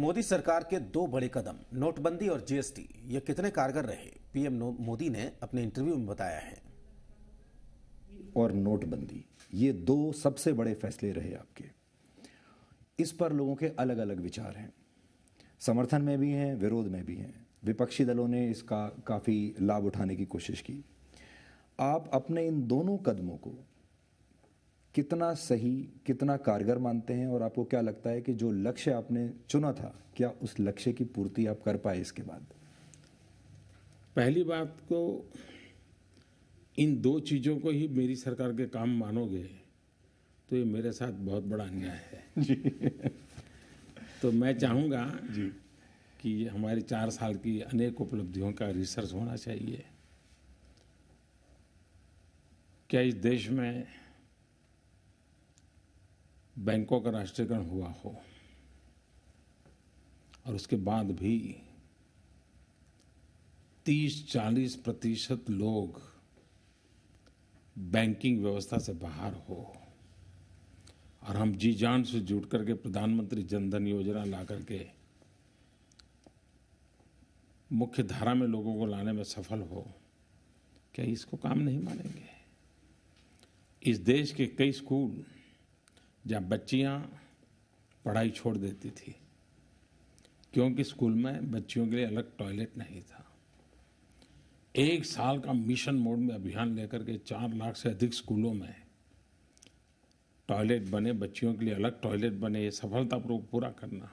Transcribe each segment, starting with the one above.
मोदी सरकार के दो बड़े कदम नोटबंदी और जीएसटी ये कितने कारगर रहे पीएम मोदी ने अपने इंटरव्यू में बताया है और नोटबंदी ये दो सबसे बड़े फैसले रहे आपके इस पर लोगों के अलग अलग विचार हैं समर्थन में भी हैं विरोध में भी हैं विपक्षी दलों ने इसका काफ़ी लाभ उठाने की कोशिश की आप अपने इन दोनों कदमों को कितना सही कितना कारगर मानते हैं और आपको क्या लगता है कि जो लक्ष्य आपने चुना था क्या उस लक्ष्य की पूर्ति आप कर पाए इसके बाद पहली बात को इन दो चीज़ों को ही मेरी सरकार के काम मानोगे तो ये मेरे साथ बहुत बड़ा अन्याय है तो मैं चाहूँगा जी कि हमारे चार साल की अनेक उपलब्धियों का रिसर्च होना चाहिए क्या इस देश में बैंकों का राष्ट्रीयकरण हुआ हो और उसके बाद भी तीस चालीस प्रतिशत लोग बैंकिंग व्यवस्था से बाहर हो और हम जी जान से जुट करके प्रधानमंत्री जनधन योजना ला करके मुख्य धारा में लोगों को लाने में सफल हो क्या इसको काम नहीं मानेंगे इस देश के कई स्कूल जहाँ बच्चियाँ पढ़ाई छोड़ देती थी क्योंकि स्कूल में बच्चियों के लिए अलग टॉयलेट नहीं था एक साल का मिशन मोड में अभियान लेकर के चार लाख से अधिक स्कूलों में टॉयलेट बने बच्चियों के लिए अलग टॉयलेट बने ये सफलतापूर्वक पूरा करना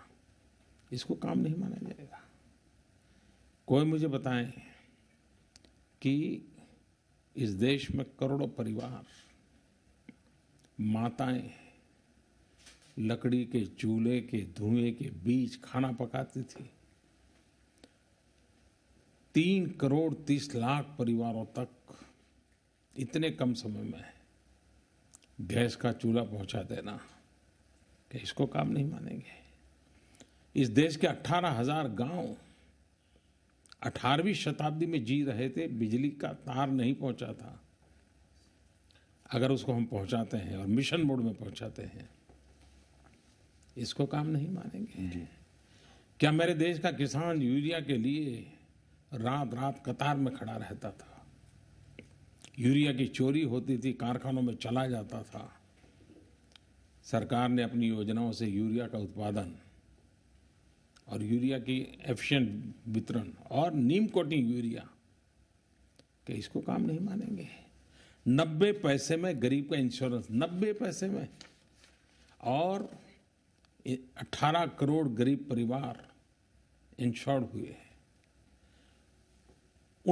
इसको काम नहीं माना जाएगा कोई मुझे बताएं कि इस देश में करोड़ों परिवार माताएं लकड़ी के चूल्हे के धुएं के बीच खाना पकाती थी तीन करोड़ तीस लाख परिवारों तक इतने कम समय में गैस का चूल्हा पहुंचा देना कि इसको काम नहीं मानेंगे इस देश के अट्ठारह हजार गांव अठारहवीं शताब्दी में जी रहे थे बिजली का तार नहीं पहुंचा था अगर उसको हम पहुंचाते हैं और मिशन मोड में पहुंचाते हैं इसको काम नहीं मानेंगे क्या मेरे देश का किसान यूरिया के लिए रात रात कतार में खड़ा रहता था यूरिया की चोरी होती थी कारखानों में चला जाता था सरकार ने अपनी योजनाओं से यूरिया का उत्पादन और यूरिया की एफिशिएंट वितरण और नीम कोटिंग यूरिया के इसको काम नहीं मानेंगे नब्बे पैसे में गरीब का इंश्योरेंस नब्बे पैसे में और अट्ठारह करोड़ गरीब परिवार इंश्योर्ड हुए हैं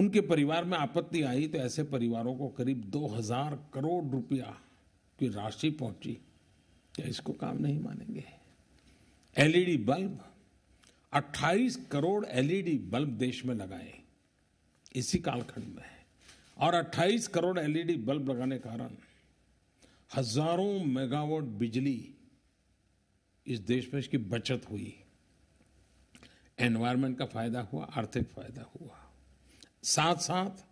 उनके परिवार में आपत्ति आई तो ऐसे परिवारों को करीब दो हजार करोड़ रुपया की राशि पहुंची क्या इसको काम नहीं मानेंगे LED bulb 28 crore LED bulb देश में लगाए इसी कालखंड में और 28 करोड़ एलईडी बल्ब लगाने कारण हजारों मेगावाट बिजली इस देश में इसकी बचत हुई एनवायरनमेंट का फायदा हुआ आर्थिक फायदा हुआ साथ साथ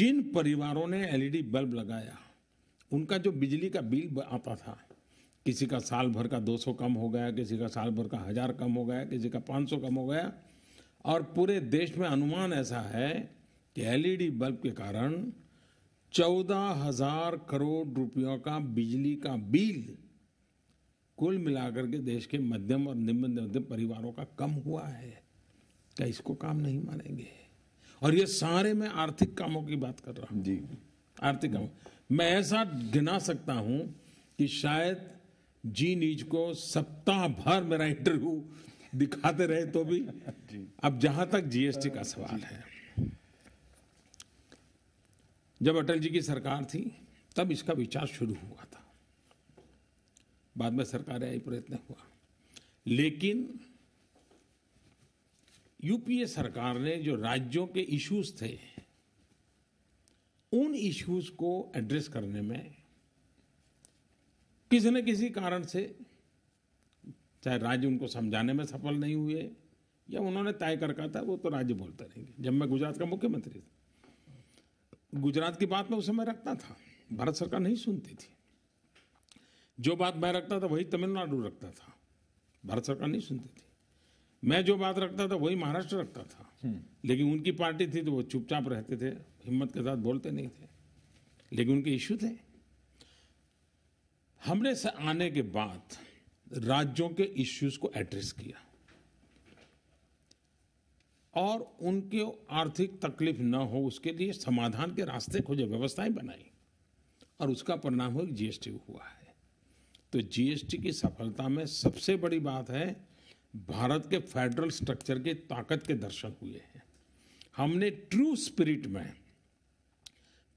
जिन परिवारों ने एलईडी e बल्ब लगाया उनका जो बिजली का बिल आता था किसी का साल भर का 200 कम हो गया किसी का साल भर का हज़ार कम हो गया किसी का 500 कम हो गया और पूरे देश में अनुमान ऐसा है कि एलईडी e बल्ब के कारण चौदह हजार करोड़ रुपयों का बिजली का बिल कुल मिलाकर के देश के मध्यम और निम्न मध्यम परिवारों का कम हुआ है क्या इसको काम नहीं मानेंगे और ये सारे मैं आर्थिक कामों की बात कर रहा हूँ जी आर्थिक काम मैं ऐसा गिना सकता हूँ कि शायद जी नीच को सप्ताह भर मेरा इंटरव्यू दिखाते रहे तो भी अब जहां तक जीएसटी का सवाल है जब अटल जी की सरकार थी तब इसका विचार शुरू हुआ था बाद में सरकार आई प्रयत्न हुआ लेकिन यूपीए सरकार ने जो राज्यों के इश्यूज थे उन इश्यूज को एड्रेस करने में किसी न किसी कारण से चाहे राज्य उनको समझाने में सफल नहीं हुए या उन्होंने तय कर कहा था वो तो राज्य बोलता रहेंगे जब मैं गुजरात का मुख्यमंत्री था गुजरात की बात मैं उस समय रखता था भारत सरकार नहीं सुनती थी जो बात मैं रखता था वही तमिलनाडु रखता था भारत सरकार नहीं सुनती थी मैं जो बात रखता था वही महाराष्ट्र रखता था हम्म। लेकिन उनकी पार्टी थी तो वो चुपचाप रहते थे हिम्मत के साथ बोलते नहीं थे लेकिन उनके इश्यू थे हमने से आने के बाद राज्यों के इश्यूज को एड्रेस किया और उनके आर्थिक तकलीफ न हो उसके लिए समाधान के रास्ते खोजे व्यवस्थाएं बनाई और उसका परिणाम हो जीएसटी हुआ है तो जीएसटी की सफलता में सबसे बड़ी बात है भारत के फेडरल स्ट्रक्चर के ताकत के दर्शन हुए हैं हमने ट्रू स्पिरिट में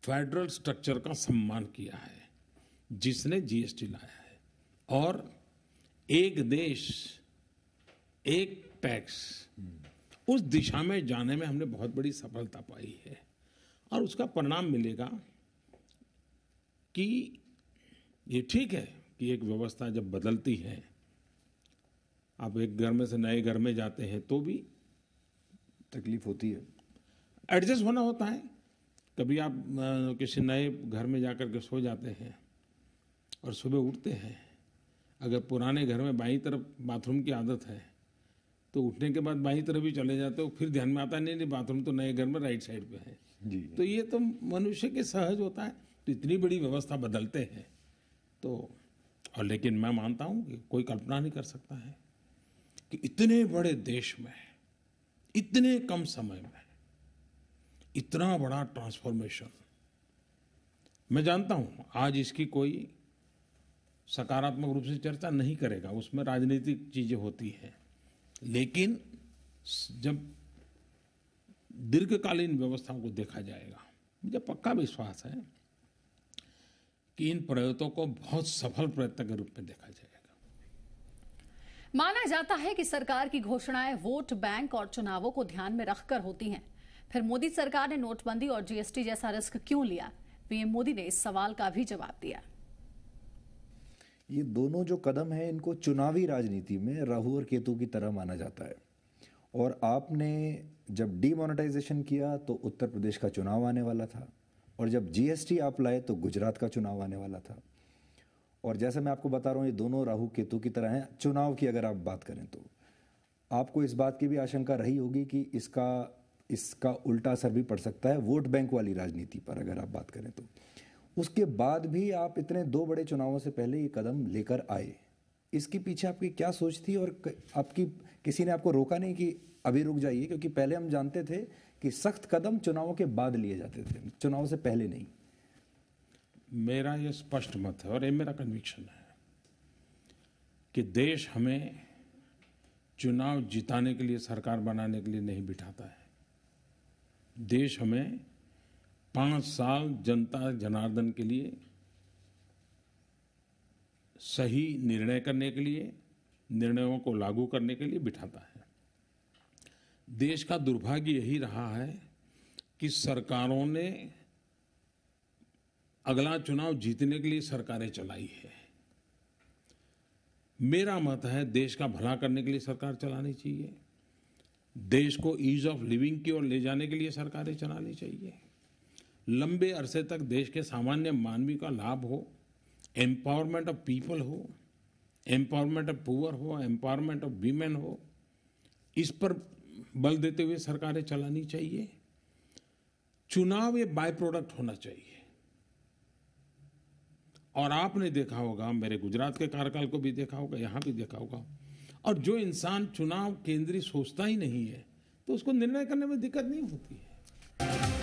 फेडरल स्ट्रक्चर का सम्मान किया है जिसने जीएसटी लाया है और एक देश एक टैक्स उस दिशा में जाने में हमने बहुत बड़ी सफलता पाई है और उसका परिणाम मिलेगा कि ये ठीक है की एक व्यवस्था जब बदलती है आप एक घर में से नए घर में जाते हैं तो भी तकलीफ होती है एडजस्ट होना होता है कभी आप किसी नए घर में जाकर के सो जाते हैं और सुबह उठते हैं अगर पुराने घर में बाई तरफ बाथरूम की आदत है तो उठने के बाद बाई तरफ ही चले जाते हो फिर ध्यान में आता नहीं नहीं बाथरूम तो नए घर में राइट साइड पे है जी तो ये तो मनुष्य के सहज होता है तो इतनी बड़ी व्यवस्था बदलते हैं तो और लेकिन मैं मानता हूं कि कोई कल्पना नहीं कर सकता है कि इतने बड़े देश में इतने कम समय में इतना बड़ा ट्रांसफॉर्मेशन मैं जानता हूं आज इसकी कोई सकारात्मक रूप से चर्चा नहीं करेगा उसमें राजनीतिक चीजें होती हैं लेकिन जब दीर्घकालीन व्यवस्थाओं को देखा जाएगा मुझे पक्का विश्वास है कि इन प्रयत्नों को बहुत सफल प्रयत्न के रूप में देखा जाएगा माना जाता है कि सरकार की घोषणाएं वोट बैंक और चुनावों को ध्यान में रखकर होती हैं फिर मोदी सरकार ने नोटबंदी और जीएसटी जैसा रिस्क क्यों लिया पीएम मोदी ने इस सवाल का भी जवाब दिया ये दोनों जो कदम है इनको चुनावी राजनीति में राहु और केतु की तरह माना जाता है और आपने जब डीमोनेटाइजेशन किया तो उत्तर प्रदेश का चुनाव आने वाला था और जब जीएसटी आप लाए तो गुजरात का चुनाव आने वाला था और जैसे मैं आपको बता रहा हूँ ये दोनों राहु केतु की तरह हैं चुनाव की अगर आप बात करें तो आपको इस बात की भी आशंका रही होगी कि इसका इसका उल्टा असर भी पड़ सकता है वोट बैंक वाली राजनीति पर अगर आप बात करें तो उसके बाद भी आप इतने दो बड़े चुनावों से पहले ये कदम लेकर आए इसके पीछे आपकी क्या सोच थी और आपकी किसी ने आपको रोका नहीं कि अभी रुक जाइए क्योंकि पहले हम जानते थे कि सख्त कदम चुनावों के बाद लिए जाते थे चुनाव से पहले नहीं मेरा ये स्पष्ट मत है और ये मेरा कन्विक्शन है कि देश हमें चुनाव जिताने के लिए सरकार बनाने के लिए नहीं बिठाता है देश हमें पांच साल जनता जनार्दन के लिए सही निर्णय करने के लिए निर्णयों को लागू करने के लिए बिठाता है देश का दुर्भाग्य यही रहा है कि सरकारों ने अगला चुनाव जीतने के लिए सरकारें चलाई है मेरा मत है देश का भला करने के लिए सरकार चलानी चाहिए देश को ईज ऑफ लिविंग की ओर ले जाने के लिए सरकारें चलानी चाहिए लंबे अरसे तक देश के सामान्य मानवी का लाभ हो एम्पावरमेंट ऑफ पीपल हो एम्पावरमेंट ऑफ पुअर हो एम्पावरमेंट ऑफ वीमेन हो इस पर बल देते हुए सरकारें चलानी चाहिए चुनाव ये बाय प्रोडक्ट होना चाहिए और आपने देखा होगा मेरे गुजरात के कार्यकाल को भी देखा होगा यहाँ भी देखा होगा और जो इंसान चुनाव केंद्रीय सोचता ही नहीं है तो उसको निर्णय करने में दिक्कत नहीं होती है